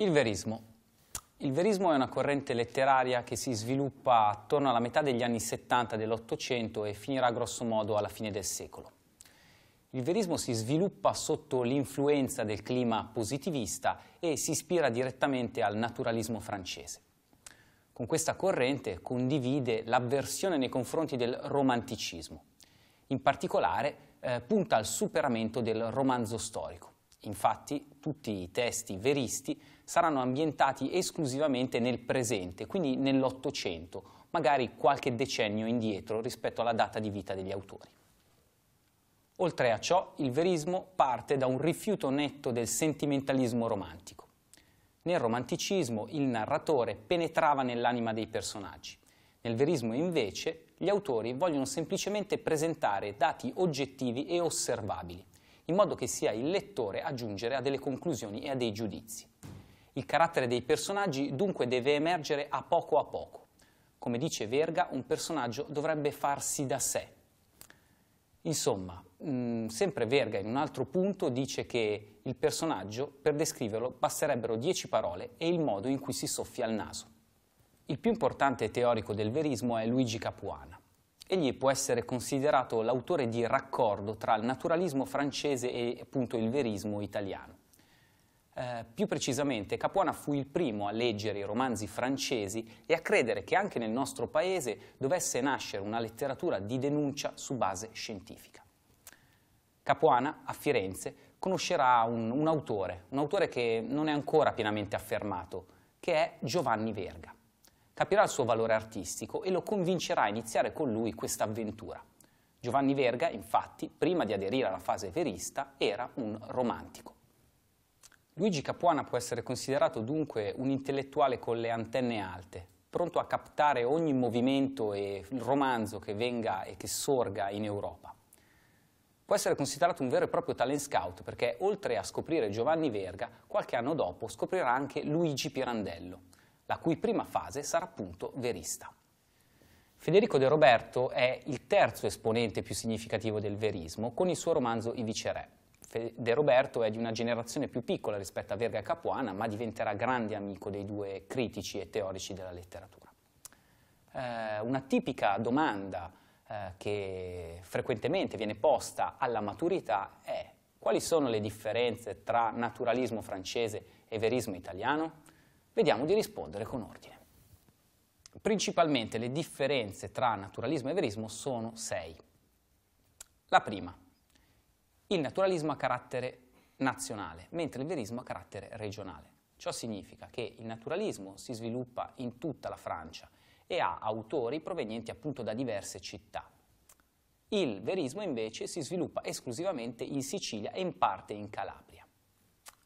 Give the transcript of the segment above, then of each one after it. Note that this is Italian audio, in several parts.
Il verismo. Il verismo è una corrente letteraria che si sviluppa attorno alla metà degli anni 70 dell'Ottocento e finirà grossomodo alla fine del secolo. Il verismo si sviluppa sotto l'influenza del clima positivista e si ispira direttamente al naturalismo francese. Con questa corrente condivide l'avversione nei confronti del romanticismo. In particolare eh, punta al superamento del romanzo storico. Infatti tutti i testi veristi saranno ambientati esclusivamente nel presente, quindi nell'Ottocento, magari qualche decennio indietro rispetto alla data di vita degli autori. Oltre a ciò, il verismo parte da un rifiuto netto del sentimentalismo romantico. Nel romanticismo il narratore penetrava nell'anima dei personaggi. Nel verismo, invece, gli autori vogliono semplicemente presentare dati oggettivi e osservabili in modo che sia il lettore a giungere a delle conclusioni e a dei giudizi. Il carattere dei personaggi dunque deve emergere a poco a poco. Come dice Verga, un personaggio dovrebbe farsi da sé. Insomma, mh, mm, sempre Verga in un altro punto dice che il personaggio, per descriverlo, basterebbero dieci parole e il modo in cui si soffia il naso. Il più importante teorico del verismo è Luigi Capuana. Egli può essere considerato l'autore di raccordo tra il naturalismo francese e appunto il verismo italiano. Eh, più precisamente, Capuana fu il primo a leggere i romanzi francesi e a credere che anche nel nostro paese dovesse nascere una letteratura di denuncia su base scientifica. Capuana, a Firenze, conoscerà un, un autore, un autore che non è ancora pienamente affermato, che è Giovanni Verga capirà il suo valore artistico e lo convincerà a iniziare con lui questa avventura. Giovanni Verga, infatti, prima di aderire alla fase verista, era un romantico. Luigi Capuana può essere considerato dunque un intellettuale con le antenne alte, pronto a captare ogni movimento e romanzo che venga e che sorga in Europa. Può essere considerato un vero e proprio talent scout perché oltre a scoprire Giovanni Verga, qualche anno dopo scoprirà anche Luigi Pirandello, la cui prima fase sarà appunto verista. Federico De Roberto è il terzo esponente più significativo del verismo con il suo romanzo I viceré. De Roberto è di una generazione più piccola rispetto a Verga Capuana, ma diventerà grande amico dei due critici e teorici della letteratura. Eh, una tipica domanda eh, che frequentemente viene posta alla maturità è quali sono le differenze tra naturalismo francese e verismo italiano? Vediamo di rispondere con ordine. Principalmente le differenze tra naturalismo e verismo sono sei. La prima, il naturalismo ha carattere nazionale, mentre il verismo ha carattere regionale. Ciò significa che il naturalismo si sviluppa in tutta la Francia e ha autori provenienti appunto da diverse città. Il verismo invece si sviluppa esclusivamente in Sicilia e in parte in Calabria.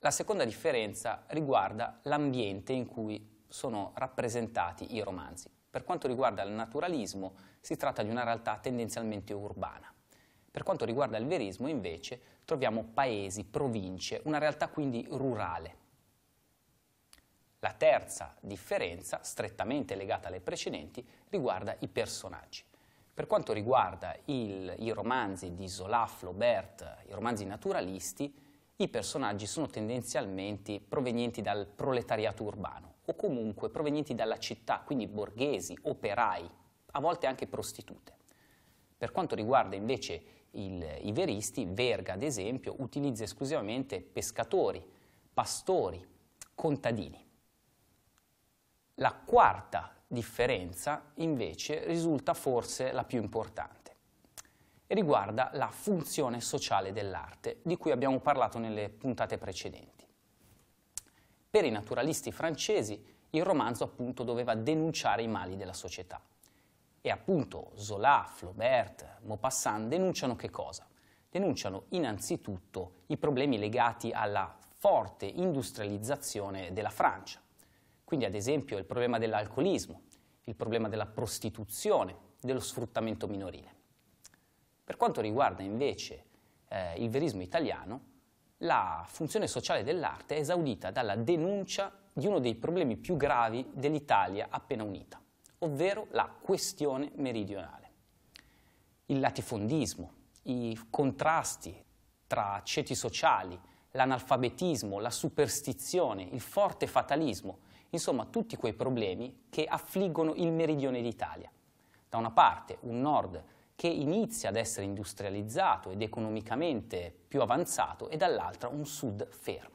La seconda differenza riguarda l'ambiente in cui sono rappresentati i romanzi. Per quanto riguarda il naturalismo, si tratta di una realtà tendenzialmente urbana. Per quanto riguarda il verismo, invece, troviamo paesi, province, una realtà quindi rurale. La terza differenza, strettamente legata alle precedenti, riguarda i personaggi. Per quanto riguarda il, i romanzi di Zola, Flaubert, i romanzi naturalisti, i personaggi sono tendenzialmente provenienti dal proletariato urbano o comunque provenienti dalla città, quindi borghesi, operai, a volte anche prostitute. Per quanto riguarda invece il, i veristi, Verga ad esempio utilizza esclusivamente pescatori, pastori, contadini. La quarta differenza invece risulta forse la più importante e riguarda la funzione sociale dell'arte, di cui abbiamo parlato nelle puntate precedenti. Per i naturalisti francesi il romanzo appunto doveva denunciare i mali della società. E appunto Zola, Flaubert, Maupassant denunciano che cosa? Denunciano innanzitutto i problemi legati alla forte industrializzazione della Francia. Quindi ad esempio il problema dell'alcolismo, il problema della prostituzione, dello sfruttamento minorile. Per quanto riguarda invece eh, il verismo italiano, la funzione sociale dell'arte è esaudita dalla denuncia di uno dei problemi più gravi dell'Italia appena unita, ovvero la questione meridionale. Il latifondismo, i contrasti tra ceti sociali, l'analfabetismo, la superstizione, il forte fatalismo, insomma tutti quei problemi che affliggono il meridione d'Italia. Da una parte un nord che inizia ad essere industrializzato ed economicamente più avanzato e dall'altra un sud fermo.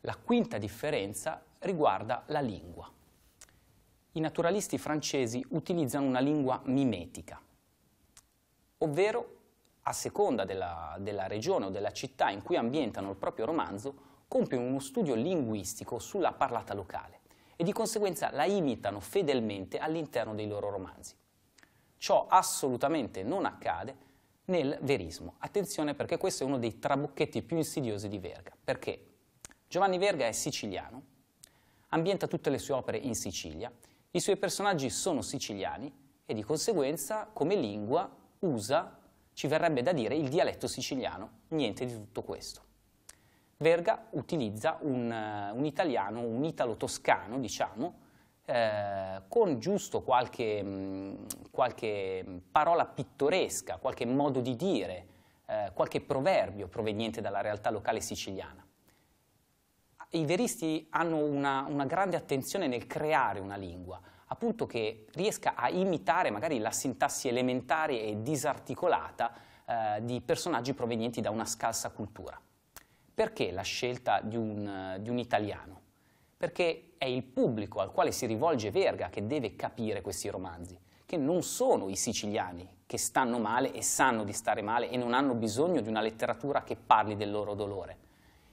La quinta differenza riguarda la lingua. I naturalisti francesi utilizzano una lingua mimetica, ovvero a seconda della, della regione o della città in cui ambientano il proprio romanzo, compiono uno studio linguistico sulla parlata locale e di conseguenza la imitano fedelmente all'interno dei loro romanzi. Ciò assolutamente non accade nel verismo. Attenzione perché questo è uno dei trabucchetti più insidiosi di Verga. Perché Giovanni Verga è siciliano, ambienta tutte le sue opere in Sicilia, i suoi personaggi sono siciliani e di conseguenza come lingua usa, ci verrebbe da dire, il dialetto siciliano. Niente di tutto questo. Verga utilizza un, eh, un italiano, un italo-toscano, diciamo, eh, con giusto qualche, mm, qualche mm, parola pittoresca, qualche modo di dire, eh, qualche proverbio proveniente dalla realtà locale siciliana. I veristi hanno una, una grande attenzione nel creare una lingua, appunto che riesca a imitare magari la sintassi elementare e disarticolata eh, di personaggi provenienti da una scarsa cultura. Perché la scelta di un, eh, di un italiano? Perché è il pubblico al quale si rivolge Verga che deve capire questi romanzi che non sono i siciliani che stanno male e sanno di stare male e non hanno bisogno di una letteratura che parli del loro dolore.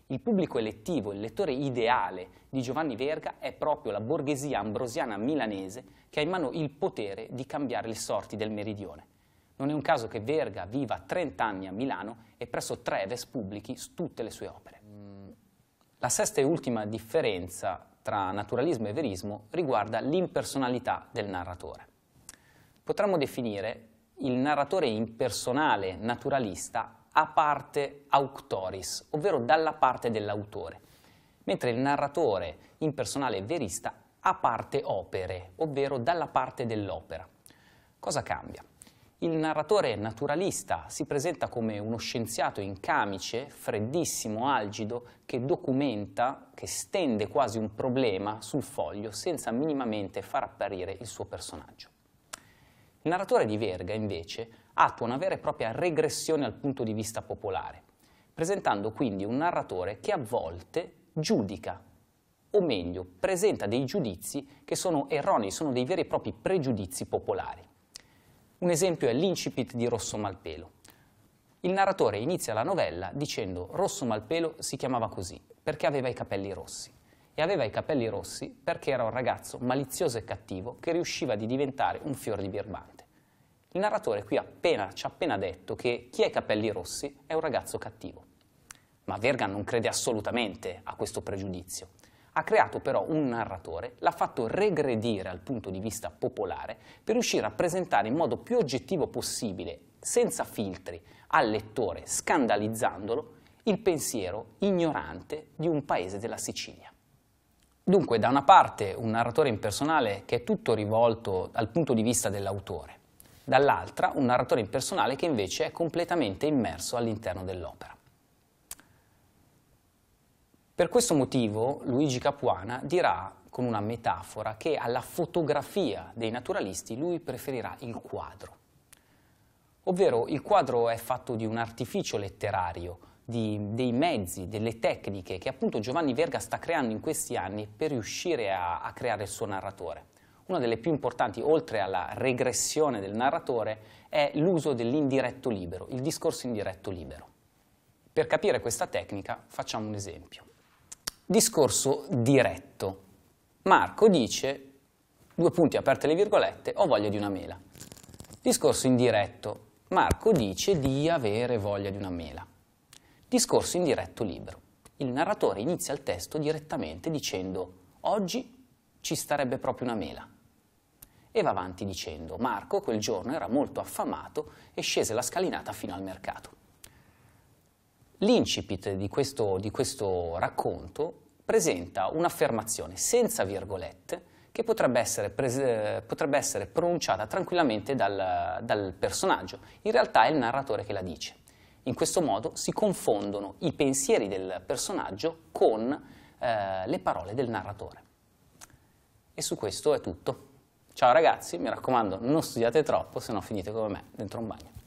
Il pubblico elettivo, il lettore ideale di Giovanni Verga è proprio la borghesia ambrosiana milanese che ha in mano il potere di cambiare le sorti del meridione. Non è un caso che Verga viva 30 anni a Milano e presso Treves pubblichi tutte le sue opere. La sesta e ultima differenza tra naturalismo e verismo riguarda l'impersonalità del narratore potremmo definire il narratore impersonale naturalista a parte auctoris, ovvero dalla parte dell'autore, mentre il narratore impersonale verista a parte opere, ovvero dalla parte dell'opera. Cosa cambia? Il narratore naturalista si presenta come uno scienziato in camice, freddissimo, algido, che documenta, che stende quasi un problema sul foglio senza minimamente far apparire il suo personaggio. Il narratore di Verga, invece, attua una vera e propria regressione al punto di vista popolare, presentando quindi un narratore che a volte giudica, o meglio, presenta dei giudizi che sono erronei, sono dei veri e propri pregiudizi popolari. Un esempio è l'incipit di Rosso Malpelo. Il narratore inizia la novella dicendo Rosso Malpelo si chiamava così perché aveva i capelli rossi e aveva i capelli rossi perché era un ragazzo malizioso e cattivo che riusciva di diventare un fior di birbante. Il narratore qui appena, ci ha appena detto che chi ha i capelli rossi è un ragazzo cattivo. Ma Verga non crede assolutamente a questo pregiudizio. Ha creato però un narratore, l'ha fatto regredire al punto di vista popolare per riuscire a presentare in modo più oggettivo possibile, senza filtri, al lettore, scandalizzandolo, il pensiero ignorante di un paese della Sicilia. Dunque, da una parte un narratore impersonale che è tutto rivolto dal punto di vista dell'autore, dall'altra un narratore impersonale che invece è completamente immerso all'interno dell'opera. Per questo motivo Luigi Capuana dirà con una metafora che alla fotografia dei naturalisti lui preferirà il quadro. Ovvero il quadro è fatto di un artificio letterario, di, dei mezzi, delle tecniche che appunto Giovanni Verga sta creando in questi anni per riuscire a, a creare il suo narratore. Una delle più importanti, oltre alla regressione del narratore, è l'uso dell'indiretto libero, il discorso indiretto libero. Per capire questa tecnica facciamo un esempio. Discorso diretto. Marco dice, due punti aperte le virgolette, ho voglia di una mela. Discorso indiretto. Marco dice di avere voglia di una mela. Discorso indiretto libero. Il narratore inizia il testo direttamente dicendo oggi ci starebbe proprio una mela. E va avanti dicendo Marco quel giorno era molto affamato e scese la scalinata fino al mercato. L'incipit di, di questo, racconto presenta un'affermazione senza virgolette che potrebbe essere, potrebbe essere pronunciata tranquillamente dal, dal personaggio. In realtà è il narratore che la dice. In questo modo si confondono i pensieri del personaggio con eh, le parole del narratore. E su questo è tutto. Ciao ragazzi, mi raccomando non studiate troppo, se no finite come me dentro un bagno.